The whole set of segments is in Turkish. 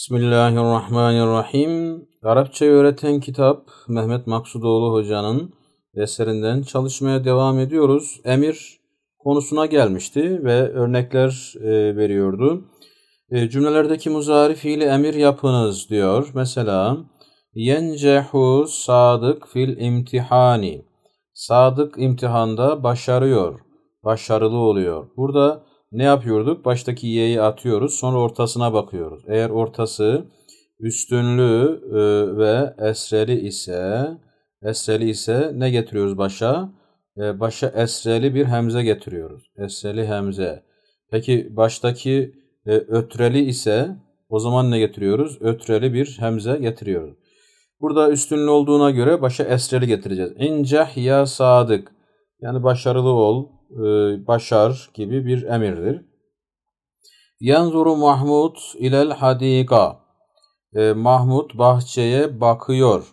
Bismillahirrahmanirrahim. Arapça öğreten kitap Mehmet Maksudoğlu Hoca'nın eserinden çalışmaya devam ediyoruz. Emir konusuna gelmişti ve örnekler e, veriyordu. E, cümlelerdeki muzari fiili emir yapınız diyor. Mesela yencehu sadık fil imtihani. Sadık imtihanda başarıyor, başarılı oluyor. Burada ne yapıyorduk? Baştaki y'yi atıyoruz. Sonra ortasına bakıyoruz. Eğer ortası üstünlü e, ve esreli ise esreli ise ne getiriyoruz başa? E, başa esreli bir hemze getiriyoruz. Esreli hemze. Peki baştaki e, ötreli ise o zaman ne getiriyoruz? Ötreli bir hemze getiriyoruz. Burada üstünlü olduğuna göre başa esreli getireceğiz. İnceh ya sadık. Yani başarılı ol, e, başar gibi bir emirdir. Yanzuru Mahmud ilel hadika. E, Mahmud bahçeye bakıyor.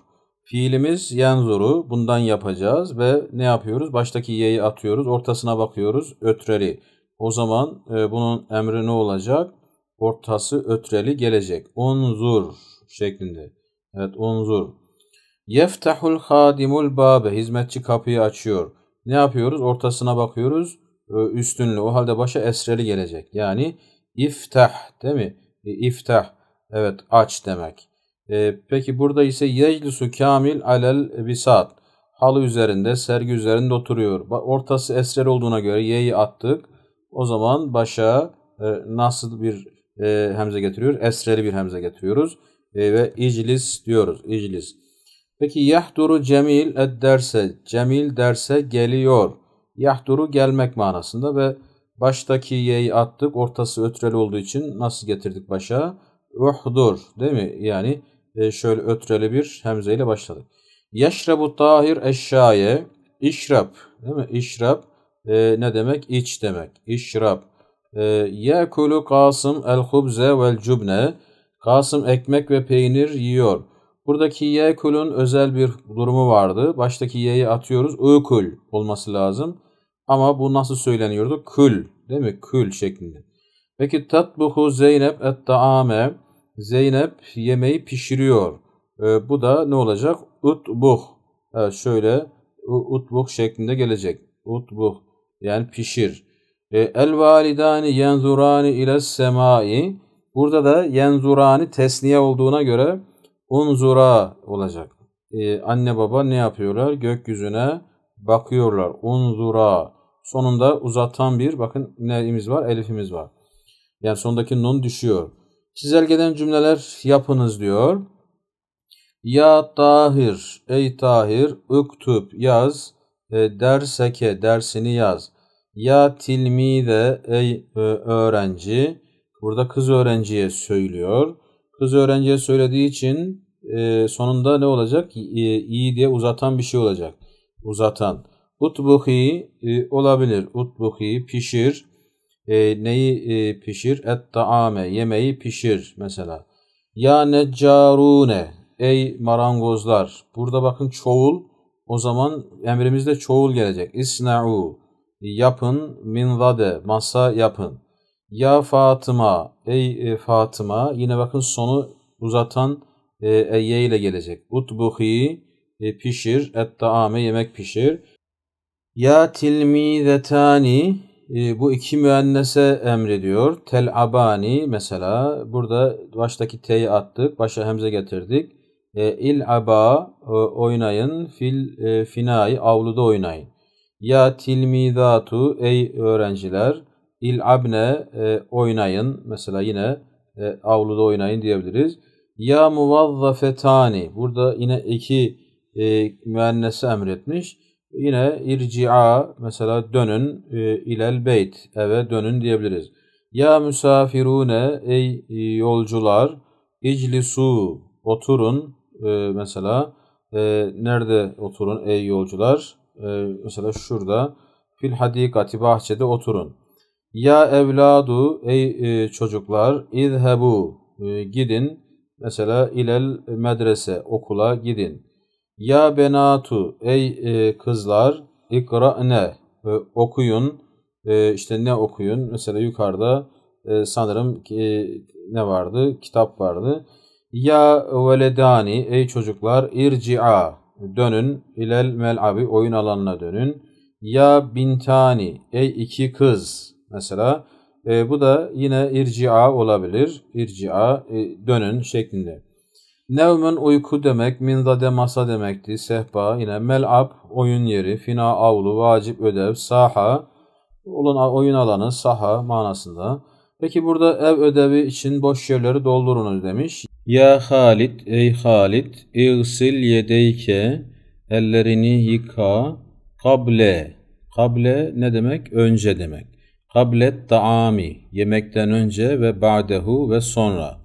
Fiilimiz yanzuru. Bundan yapacağız ve ne yapıyoruz? Baştaki ye'yi atıyoruz. Ortasına bakıyoruz. Ötreli. O zaman e, bunun emri ne olacak? Ortası ötreli gelecek. Unzur şeklinde. Evet unzur. Yeftahul hadimul babe. Hizmetçi kapıyı açıyor ne yapıyoruz? Ortasına bakıyoruz. Üstünlü. O halde başa esreli gelecek. Yani iftah değil mi? E, iftah. Evet aç demek. E, peki burada ise yeclisu kamil alel bisat. Halı üzerinde, sergi üzerinde oturuyor. Ortası esrer olduğuna göre yeyi attık. O zaman başa e, nasıl bir e, hemze getiriyor? Esreli bir hemze getiriyoruz. E, ve iclis diyoruz. İclis. Peki yahduru cemil ed derse, cemil derse geliyor. Yahduru gelmek manasında ve baştaki ye'yi attık, ortası ötreli olduğu için nasıl getirdik başa? Uhdur değil mi? Yani e, şöyle ötreli bir hemze ile başladık. Yeşrebu tahir eşşaye, işrab değil mi? İşrab e, ne demek? İç demek. İşrab. E, Yekulu Kasım el hubze vel cubne. Kasım ekmek ve peynir yiyor.'' Buradaki yekülün özel bir durumu vardı. Baştaki y'yi atıyoruz. Ökül olması lazım. Ama bu nasıl söyleniyordu? Kül değil mi? Kül şeklinde. Peki tatbuhu Zeynep et taame. Zeynep yemeği pişiriyor. E, bu da ne olacak? Utbuh. Evet şöyle utbuh şeklinde gelecek. Utbuh yani pişir. E, ee, el validani yenzurani ile semai. Burada da yenzurani tesniye olduğuna göre Unzura olacak. Ee, anne baba ne yapıyorlar? Gökyüzüne bakıyorlar. Unzura. Sonunda uzatan bir bakın neyimiz var? Elifimiz var. Yani sondaki nun düşüyor. Çizelgeden cümleler yapınız diyor. Ya Tahir, ey Tahir, üktüp yaz, e, derseke dersini yaz. Ya de ey e, öğrenci, burada kız öğrenciye söylüyor. Kız öğrenciye söylediği için e, sonunda ne olacak? E, iyi diye uzatan bir şey olacak. Uzatan. Utbuhi e, olabilir. Utbuhi pişir. E, neyi e, pişir? Et taame yemeği pişir mesela. Ya neccarune ey marangozlar. Burada bakın çoğul o zaman emrimizde çoğul gelecek. İsna'u yapın min masa yapın. Ya Fatıma, ey e, Fatıma yine bakın sonu uzatan e, ile gelecek. Utbuhi e, pişir, et taame yemek pişir. Ya tilmidetani e, bu iki müennese emrediyor. Telabani mesela burada baştaki t'yi attık, başa hemze getirdik. E, il aba e, oynayın, fil e, finai avluda oynayın. Ya tilmidatu ey öğrenciler il abne e, oynayın. Mesela yine e, avluda oynayın diyebiliriz. Ya muvazzafetani. Burada yine iki e, müennesi emretmiş. Yine irci'a mesela dönün e, ilel beyt eve dönün diyebiliriz. Ya misafirune ey e, yolcular iclisu oturun e, mesela e, nerede oturun ey yolcular e, mesela şurada fil hadikati bahçede oturun. Ya evladu ey e, çocuklar idhebu e, gidin mesela ilel medrese okula gidin. Ya benatu ey e, kızlar ikra'ne e, okuyun e, işte ne okuyun mesela yukarıda e, sanırım e, ne vardı kitap vardı. Ya veledani ey çocuklar irci'a dönün ilel mel'abi oyun alanına dönün. Ya bintani ey iki kız Mesela e, bu da yine ircia olabilir. İrcia e, dönün şeklinde. Nevmen uyku demek, minzade masa demekti, sehpa, yine mel'ab, oyun yeri, fina avlu, vacip ödev, saha, olan oyun alanı, saha manasında. Peki burada ev ödevi için boş yerleri doldurunuz demiş. Ya Halit, ey Halit, igsil yedeyke, ellerini yıka, kable. Kable ne demek? Önce demek. Kablet taami yemekten önce ve ba'dehu ve sonra.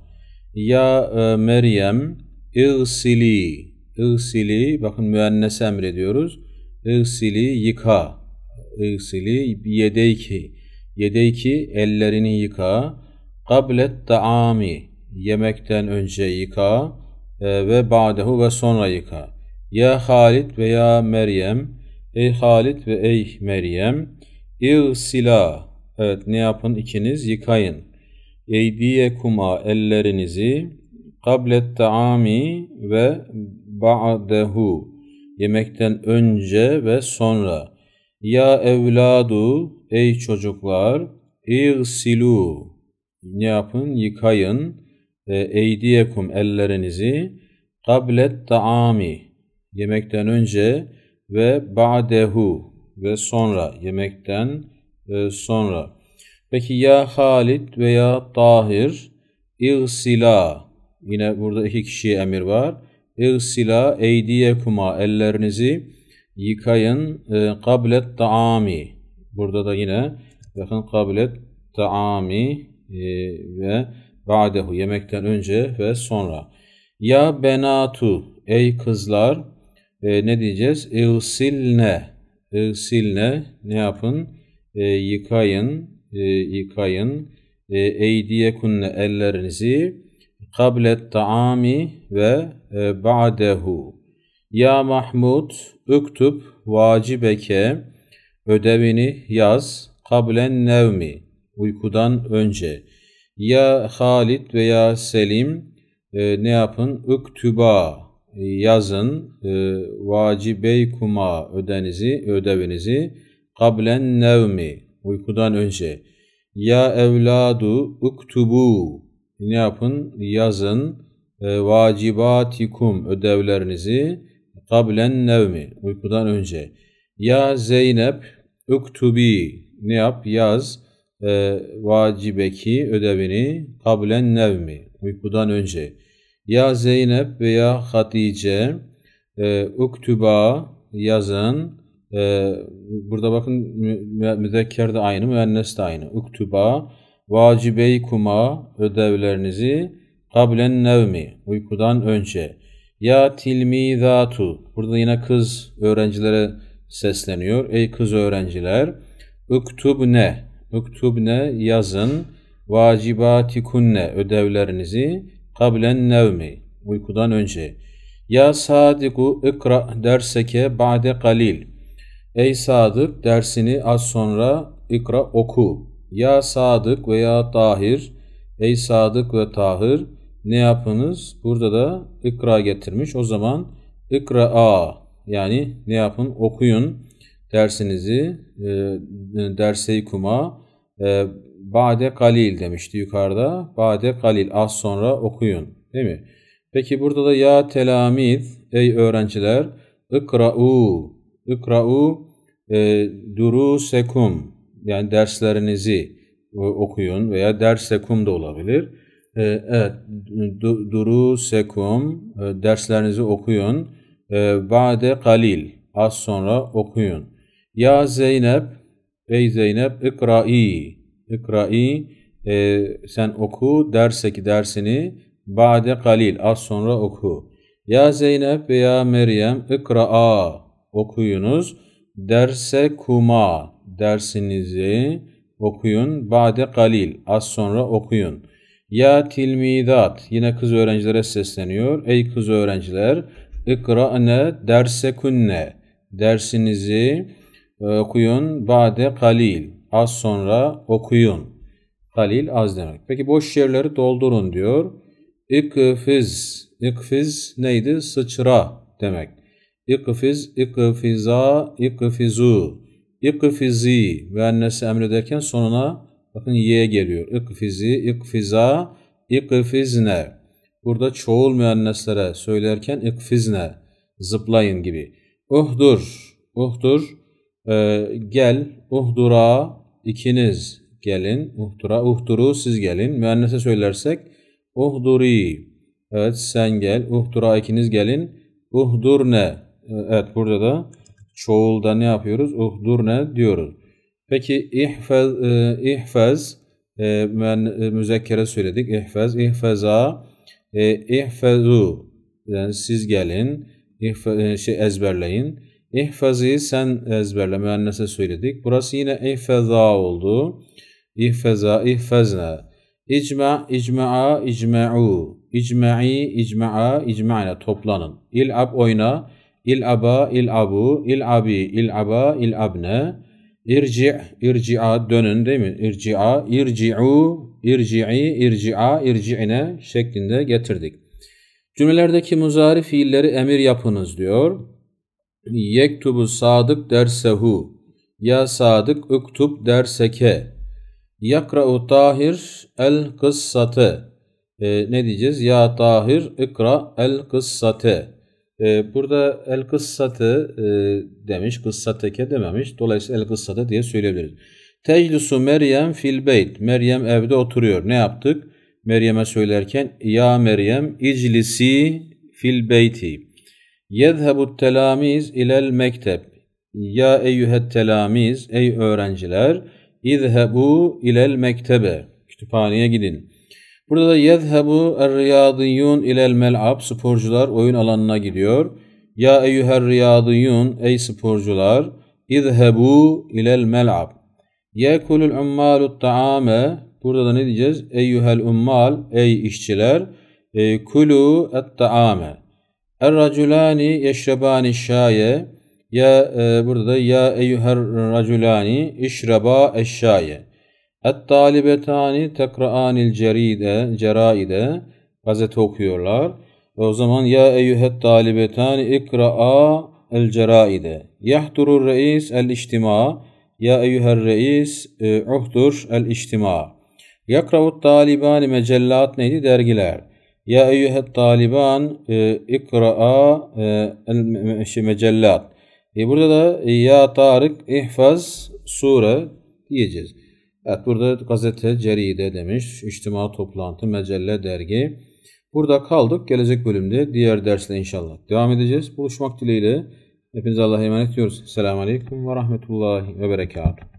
Ya e, Meryem ıgsili ıgsili bakın müennes emrediyoruz. Igsili yıka. Igsili yedeyki. Yedeyki ellerini yıka. Kablet taami yemekten önce yıka e, ve ba'dehu ve sonra yıka. Ya Halit veya ya Meryem. Ey Halit ve ey Meryem. İgsila Evet ne yapın? ikiniz yıkayın. Eydiye kuma ellerinizi kablet taami ve ba'dehu yemekten önce ve sonra. Ya evladu ey çocuklar irsilu ne yapın? Yıkayın. E, Eydiyekum ellerinizi kablet taami yemekten önce ve ba'dehu ve sonra yemekten ee, sonra. Peki ya Halid veya Tahir İğsila yine burada iki kişiye emir var. İğsila eydiyekuma ellerinizi yıkayın e, kablet taami. Burada da yine bakın kablet taami e, ve ba'dehu yemekten önce ve sonra. Ya benatu ey kızlar e, ne diyeceğiz? İğsilne. İğsilne ne yapın? e, yıkayın, e, yıkayın e, eydiyekunne ellerinizi kablet taami ve e, ba'dehu. Ya Mahmud, üktüp vacibeke ödevini yaz kablen nevmi uykudan önce. Ya Halid veya Selim e, ne yapın? Üktüba e, yazın e, vacibey kuma ödenizi ödevinizi Kablen nevmi. Uykudan önce. Ya evladu uktubu. Ne yapın? Yazın. E, vacibatikum ödevlerinizi. Kablen nevmi. Uykudan önce. Ya Zeynep uktubi. Ne yap? Yaz. E, vacibeki ödevini kablen nevmi. Uykudan önce. Ya Zeynep veya Hatice e, uktuba yazın ee, burada bakın mü müzekker de aynı, müennes de aynı. Uktuba vacibeykuma ödevlerinizi kablen nevmi uykudan önce. Ya tilmizatu burada yine kız öğrencilere sesleniyor. Ey kız öğrenciler uktubne uktubne yazın vacibatikunne ödevlerinizi kablen nevmi uykudan önce. Ya sadiku ikra derseke ba'de kalil Ey Sadık dersini az sonra ikra oku. Ya Sadık veya Tahir, ey Sadık ve Tahir ne yapınız? Burada da ikra getirmiş. O zaman ikra a yani ne yapın? Okuyun dersinizi e, kuma, e, bade kalil demişti yukarıda. Bade kalil az sonra okuyun değil mi? Peki burada da ya telamid ey öğrenciler ikra u. İkra'u e, durusekum yani derslerinizi e, okuyun veya dersekum da olabilir. E, evet, du, durusekum e, derslerinizi okuyun. E, ba'de kalil az sonra okuyun. Ya Zeynep ey Zeynep ikra'i ikra'i e, sen oku derseki dersini ba'de kalil az sonra oku. Ya Zeynep veya Meryem ikra'a okuyunuz. Derse kuma dersinizi okuyun. Bade kalil az sonra okuyun. Ya tilmidat yine kız öğrencilere sesleniyor. Ey kız öğrenciler ikra'ne dersekunne dersinizi e, okuyun. Bade kalil az sonra okuyun. Kalil az demek. Peki boş yerleri doldurun diyor. İkfiz. İkfiz neydi? Sıçra demek. İkfiz, ikfiza, ikfizu, ikfizi ve annesi emrederken sonuna bakın y'ye geliyor. İkfizi, ikfiza, ikfizne. Burada çoğul müenneslere söylerken ikfizne, zıplayın gibi. Uhdur, uhdur, e, gel, uhdura, ikiniz gelin, uhdura, uhduru siz gelin. Müennese söylersek uhduri, evet sen gel, uhdura ikiniz gelin, uhdurne, evet burada da çoğulda ne yapıyoruz? ne diyoruz. Peki ihfaz, e, ihfaz e, ben e, müzekkere söyledik. İhfaz, ihfaza, e, ihfazu. Yani siz gelin, ihfaz, e, şey ezberleyin. İhfazı sen ezberle, müennese söyledik. Burası yine ihfaza oldu. İhfaza, ihfazna. İcma, icma'a, icma'u. İcma'i, icma'a, icma'na. Toplanın. İl'ab, oyna il aba, il abu, il abi, il aba, il abne, irci, irci'a dönün değil mi? İrci'a, irci'u, irci'i, irci'a, irci'ine şeklinde getirdik. Cümlelerdeki muzari fiilleri emir yapınız diyor. Yektubu sadık dersehu, ya sadık üktub derseke, yakra'u tahir el kıssatı, e, ne diyeceğiz? Ya tahir ikra el kıssatı. Ee, burada el kıssatı e, demiş, kıssateke dememiş. Dolayısıyla el kıssatı diye söyleyebiliriz. Teclisu Meryem fil beyt. Meryem evde oturuyor. Ne yaptık? Meryem'e söylerken ya Meryem iclisi fil beyti. Yezhebu telamiz ilel mektep. Ya eyyühet telamiz, ey öğrenciler, izhebu ilel mektebe. Kütüphaneye gidin. Burada da yezhebu er-riyadiyun ilel mel'ab. Sporcular oyun alanına gidiyor. Ya eyyüher riyadiyun ey sporcular. izhebu ilel mel'ab. Yekulul ummalut ta'ame. Burada da ne diyeceğiz? Eyyühel ummal ey işçiler. E, kulu et ta'ame. Er-raculani yeşrebani şaye. Ya e, burada da ya eyyüher raculani işreba eşşaye. Et-talibetani tekra'anil ceride, ceraide gazete okuyorlar. E, o zaman ya eyyuhet talibetani ikra'a el ceraide. Yahdurur reis el içtima. Ya eyyuher reis e, uhdur el içtima. Yakravut talibani mecellat neydi? Dergiler. Ya eyyuhet taliban e, ikra'a el şey, mecellat. E burada da ya Tarık ihfaz sure diyeceğiz. Evet burada gazete, ceride demiş. İçtima, toplantı, mecelle, dergi. Burada kaldık. Gelecek bölümde diğer dersle inşallah devam edeceğiz. Buluşmak dileğiyle. Hepinize Allah'a emanet ediyoruz. Selamun Aleyküm ve Rahmetullahi ve Berekatuhu.